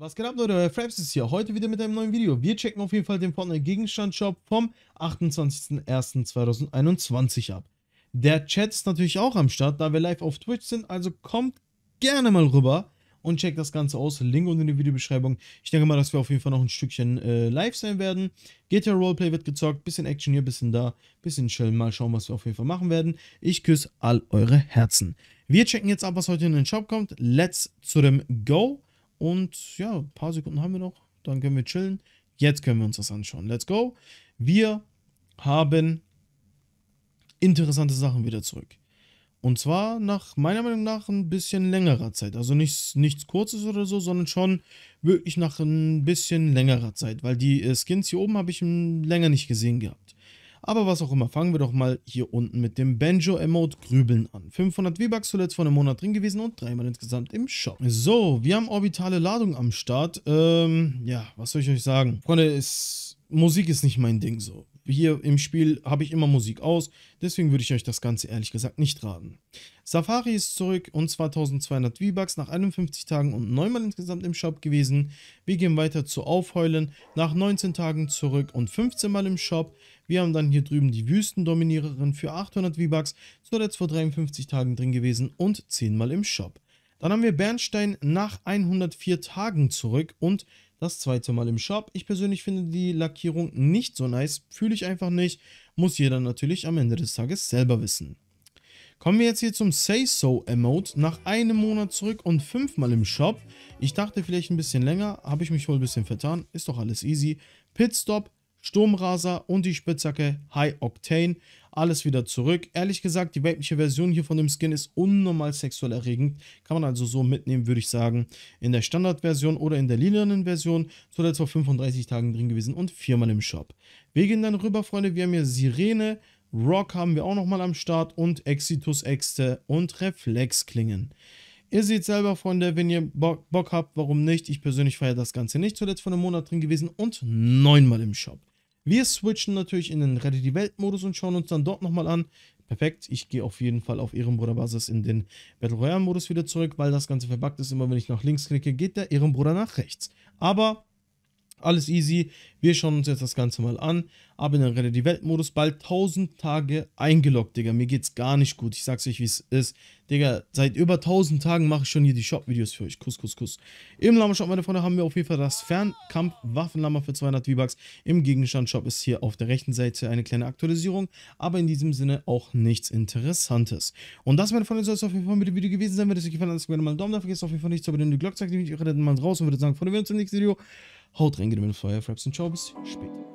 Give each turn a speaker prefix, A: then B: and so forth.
A: Was geht ab Leute, euer Fraps ist hier, heute wieder mit einem neuen Video. Wir checken auf jeden Fall den Fortnite Gegenstand Shop vom 28.01.2021 ab. Der Chat ist natürlich auch am Start, da wir live auf Twitch sind, also kommt gerne mal rüber und checkt das Ganze aus. Link unten in der Videobeschreibung. Ich denke mal, dass wir auf jeden Fall noch ein Stückchen äh, live sein werden. GTA Roleplay wird gezockt, bisschen Action hier, bisschen da, bisschen chillen. Mal schauen, was wir auf jeden Fall machen werden. Ich küsse all eure Herzen. Wir checken jetzt ab, was heute in den Shop kommt. Let's zu dem Go. Und ja, ein paar Sekunden haben wir noch. Dann können wir chillen. Jetzt können wir uns das anschauen. Let's go. Wir haben interessante Sachen wieder zurück. Und zwar nach meiner Meinung nach ein bisschen längerer Zeit. Also nichts, nichts Kurzes oder so, sondern schon wirklich nach ein bisschen längerer Zeit. Weil die äh, Skins hier oben habe ich länger nicht gesehen gehabt. Aber was auch immer, fangen wir doch mal hier unten mit dem Banjo-Emote Grübeln an. 500 V-Bucks zuletzt vor einem Monat drin gewesen und dreimal insgesamt im Shop. So, wir haben orbitale Ladung am Start. Ähm, ja, was soll ich euch sagen? Freunde, ist... Musik ist nicht mein Ding so hier im Spiel habe ich immer Musik aus, deswegen würde ich euch das Ganze ehrlich gesagt nicht raten. Safari ist zurück und 2200 V-Bucks nach 51 Tagen und 9 Mal insgesamt im Shop gewesen. Wir gehen weiter zu Aufheulen, nach 19 Tagen zurück und 15 Mal im Shop. Wir haben dann hier drüben die Wüstendominiererin für 800 V-Bucks, zuletzt vor 53 Tagen drin gewesen und 10 Mal im Shop. Dann haben wir Bernstein nach 104 Tagen zurück und das zweite Mal im Shop. Ich persönlich finde die Lackierung nicht so nice, fühle ich einfach nicht. Muss jeder natürlich am Ende des Tages selber wissen. Kommen wir jetzt hier zum Say-So-Emote. Nach einem Monat zurück und fünfmal im Shop. Ich dachte vielleicht ein bisschen länger, habe ich mich wohl ein bisschen vertan. Ist doch alles easy. Pitstop, Sturmraser und die Spitzhacke High Octane. Alles wieder zurück. Ehrlich gesagt, die weibliche Version hier von dem Skin ist unnormal sexuell erregend. Kann man also so mitnehmen, würde ich sagen. In der Standardversion oder in der lilanen Version. Zuletzt vor 35 Tagen drin gewesen und viermal im Shop. Wir gehen dann rüber, Freunde. Wir haben hier Sirene, Rock haben wir auch nochmal am Start und Exitus Exte und Reflexklingen. Ihr seht selber, Freunde, wenn ihr Bock, habt, warum nicht? Ich persönlich feiere das Ganze nicht. Zuletzt vor einem Monat drin gewesen und neunmal im Shop. Wir switchen natürlich in den Rette die Welt-Modus und schauen uns dann dort nochmal an. Perfekt, ich gehe auf jeden Fall auf Ehrenbruderbasis in den Battle Royale-Modus wieder zurück, weil das Ganze verbuggt ist. Immer wenn ich nach links klicke, geht der Ehrenbruder nach rechts. Aber alles easy, wir schauen uns jetzt das Ganze mal an. Aber in der Rette die Welt-Modus bald 1000 Tage eingeloggt, Digga. Mir geht's gar nicht gut, ich sag's euch, wie es ist. Digga, seit über 1000 Tagen mache ich schon hier die Shop-Videos für euch. Kuss, kuss, kuss. Im Lama-Shop, meine Freunde, haben wir auf jeden Fall das Fernkampf-Waffenlama für 200 V-Bucks. Im Gegenstand-Shop ist hier auf der rechten Seite eine kleine Aktualisierung, aber in diesem Sinne auch nichts Interessantes. Und das, meine Freunde, soll es auf jeden Fall mit dem Video gewesen sein. Wenn es euch gefallen hat, lasst gerne mal einen Daumen da. Vergesst auf jeden Fall nicht zu abonnieren, die Glocke zu aktivieren. Ich rede mal raus und würde sagen, Freunde, wir uns im nächsten Video. Haut rein, geht mit Feuer, Fraps und ciao, bis später.